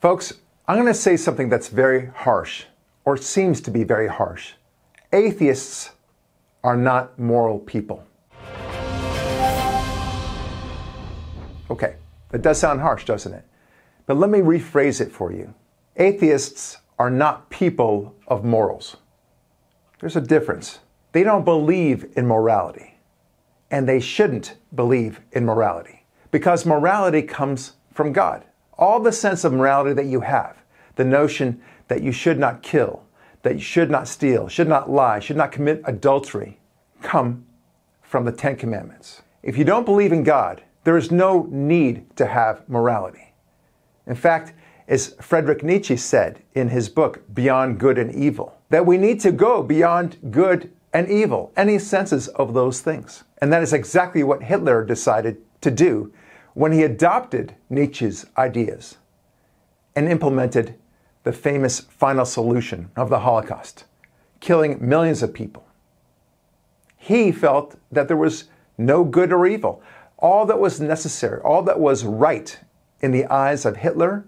Folks, I'm going to say something that's very harsh, or seems to be very harsh. Atheists are not moral people. Okay, that does sound harsh, doesn't it? But let me rephrase it for you. Atheists are not people of morals. There's a difference. They don't believe in morality, and they shouldn't believe in morality because morality comes from God all the sense of morality that you have, the notion that you should not kill, that you should not steal, should not lie, should not commit adultery, come from the Ten Commandments. If you don't believe in God, there is no need to have morality. In fact, as Friedrich Nietzsche said in his book, Beyond Good and Evil, that we need to go beyond good and evil, any senses of those things. And that is exactly what Hitler decided to do when he adopted Nietzsche's ideas and implemented the famous final solution of the Holocaust, killing millions of people. He felt that there was no good or evil. All that was necessary, all that was right in the eyes of Hitler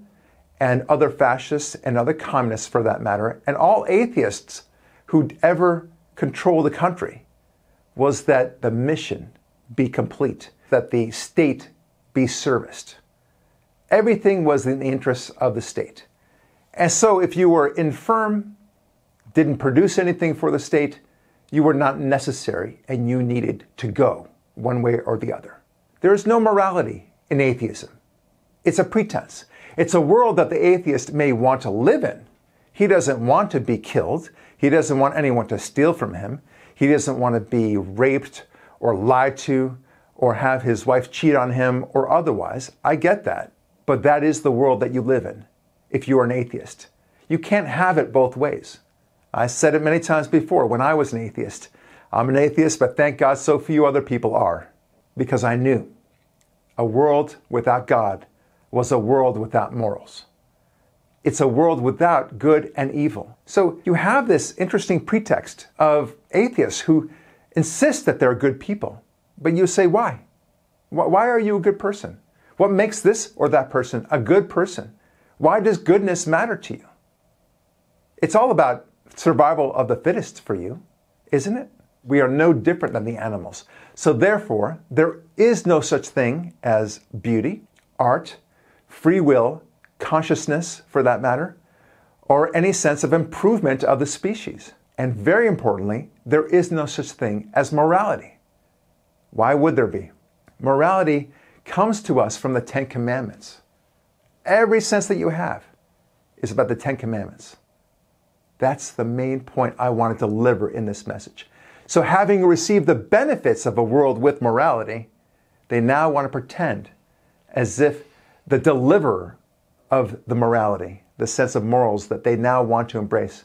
and other fascists and other communists for that matter, and all atheists who'd ever control the country, was that the mission be complete, that the state be serviced. Everything was in the interests of the state. And so if you were infirm, didn't produce anything for the state, you were not necessary and you needed to go one way or the other. There is no morality in atheism. It's a pretense. It's a world that the atheist may want to live in. He doesn't want to be killed. He doesn't want anyone to steal from him. He doesn't want to be raped or lied to or have his wife cheat on him or otherwise. I get that. But that is the world that you live in if you are an atheist. You can't have it both ways. I said it many times before when I was an atheist. I'm an atheist, but thank God so few other people are. Because I knew a world without God was a world without morals. It's a world without good and evil. So you have this interesting pretext of atheists who insist that they're good people. But you say, why? Why are you a good person? What makes this or that person a good person? Why does goodness matter to you? It's all about survival of the fittest for you, isn't it? We are no different than the animals. So, therefore, there is no such thing as beauty, art, free will, consciousness, for that matter, or any sense of improvement of the species. And very importantly, there is no such thing as morality. Why would there be? Morality comes to us from the Ten Commandments. Every sense that you have is about the Ten Commandments. That's the main point I want to deliver in this message. So, having received the benefits of a world with morality, they now want to pretend as if the deliverer of the morality, the sense of morals that they now want to embrace,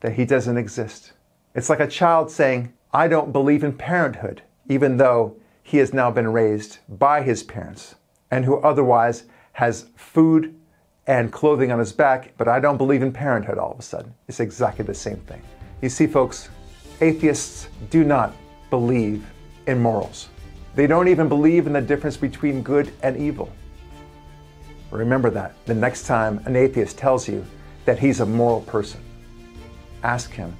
that he doesn't exist. It's like a child saying, I don't believe in parenthood even though he has now been raised by his parents and who otherwise has food and clothing on his back, but I don't believe in parenthood all of a sudden. It's exactly the same thing. You see, folks, atheists do not believe in morals. They don't even believe in the difference between good and evil. Remember that the next time an atheist tells you that he's a moral person. Ask him,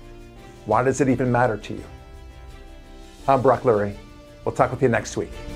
why does it even matter to you? I'm Brock Lurie. We'll talk with you next week.